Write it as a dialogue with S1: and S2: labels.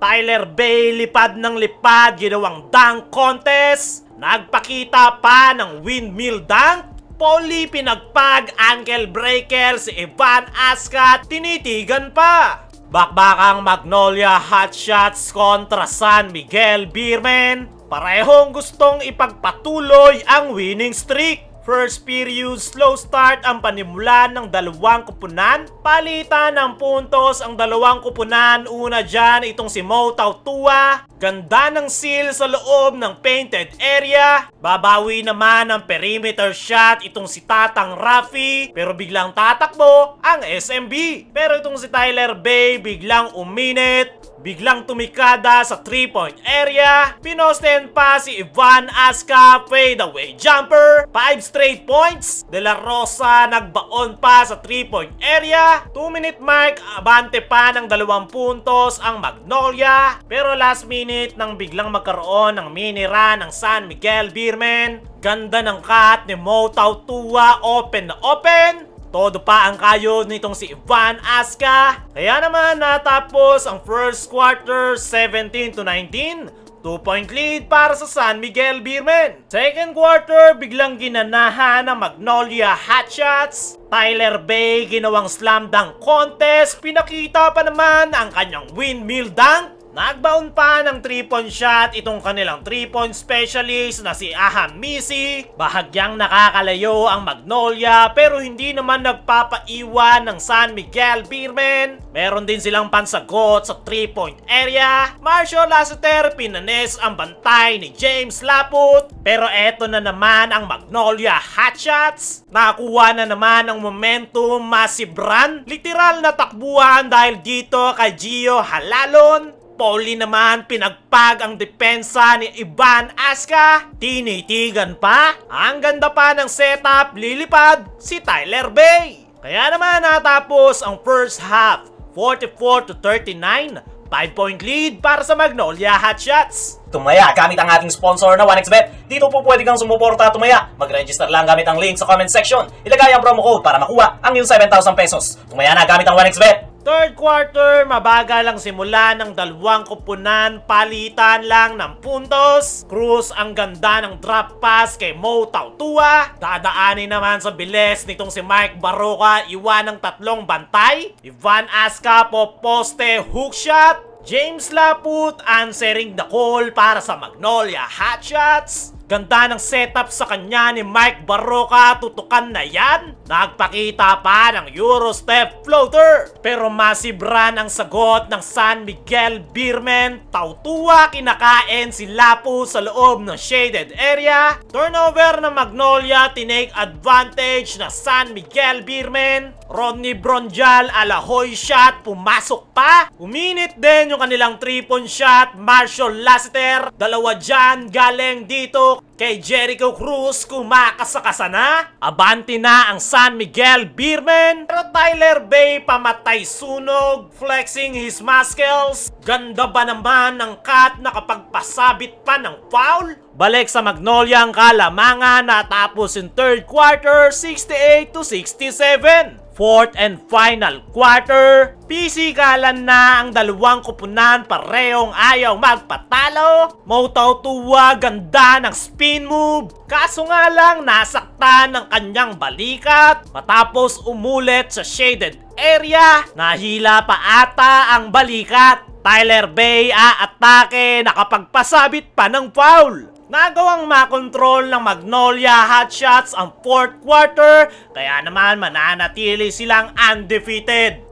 S1: Tyler Bay lipad ng lipad ginawang dunk contest. Nagpakita pa ng windmill dunk. Poli pinagpag ankle breaker si Ivan Askat tinitigan pa. Bakbakang Magnolia Hot Shots kontra San Miguel Beerman. Parehong gustong ipagpatuloy ang winning streak. First period, slow start ang panimulan ng dalawang kupunan. Palitan ng puntos ang dalawang kupunan. Una dyan, itong si Mo Tautua. Ganda ng seal sa loob ng painted area. Babawi naman ang perimeter shot itong si Tatang Rafi. Pero biglang tatakbo ang SMB. Pero itong si Tyler Bay biglang uminit. Biglang tumikada sa 3-point area. Pinosten pa si Ivan Aska fadeaway jumper. 5 straight points. De La Rosa nagbaon pa sa 3-point area. 2-minute mark. Abante pa ng 2 puntos ang Magnolia. Pero last minute nang biglang magkaroon ng mini run ng San Miguel Beerman. Ganda ng cut ni Mo Tautua open na open. Todo pa ang kayo nitong si Van Aska. Kaya naman natapos ang first quarter 17 to 19. 2-point lead para sa San Miguel Beermen. Second quarter, biglang ginanahan ng Magnolia Hotshots. Tyler Bay ginawang slam dunk contest. Pinakita pa naman ang kanyang windmill dunk. Nagbound pa ng 3-point shot itong kanilang 3-point specialist na si Aham Misi. Bahagyang nakakalayo ang Magnolia pero hindi naman nagpapaiwan ng San Miguel Beerman. Meron din silang pansagot sa 3-point area. Marshall Lassiter pinanes ang bantay ni James Laput. Pero eto na naman ang Magnolia Hotshots. Nakuha na naman ang momentum mas si Brand. Literal na takbuhan dahil dito kay Gio Halalon Pauli naman pinagpag ang depensa ni Ivan Aska. Tinitigan pa. Ang ganda pa ng setup lilipad si Tyler Bay. Kaya naman natapos ang first half 44 to 39 5-point lead para sa Magnolia Hotshots. Tumaya gamit ang ating sponsor na 1xbet. Dito po pwede kang sumuporta at tumaya. Mag-register lang gamit ang link sa comment section. Ilagay ang promo code para makuha ang iyong 7,000 pesos. Tumaya na gamit ang 1xbet. Third quarter, mabaga lang simula ng dalawang kupunan, palitan lang ng puntos. Cruz ang ganda ng drop pass kay Mo Tautua. Dadaanin naman sa bilis nitong si Mike Baroka, iwan ng tatlong bantay. Ivan Aska po poste hook shot. James Laput answering the call para sa Magnolia Hotshots. Ganda ng setup sa kanya ni Mike Barroca, tutukan na yan. Nagpakita pa ng Eurostep floater. Pero massive run ang sagot ng San Miguel Beerman. Tautuwa kinakain si Lapu sa loob ng shaded area. Turnover ng Magnolia, tinake advantage na San Miguel Beerman. Rodney Bronjal, alahoy shot, pumasok pa. Uminit din yung kanilang 3-point shot, Marshall Lassiter. Dalawa dyan, galing dito Kay Jericho Cruz, kumakasakasa na. Abante na ang San Miguel Beerman. Pero Tyler Bay pamatay sunog, flexing his muscles. Ganda ba naman ng cut na kapag pasabit pa ng foul? Balik sa Magnolia ang kalamangan natapos in third quarter 68 to 67 fourth and final quarter, pisikalan na ang dalawang kupunan parehong ayaw magpatalo. Motaw tuwa ganda ng spin move, kaso nga lang nasaktan ng kanyang balikat. Matapos umulit sa shaded area, nahila pa ata ang balikat. Tyler Bay aatake, nakapagpasabit pa ng foul. Nagawang makontrol ng Magnolia Hotshots ang fourth quarter kaya naman mananatili silang undefeated.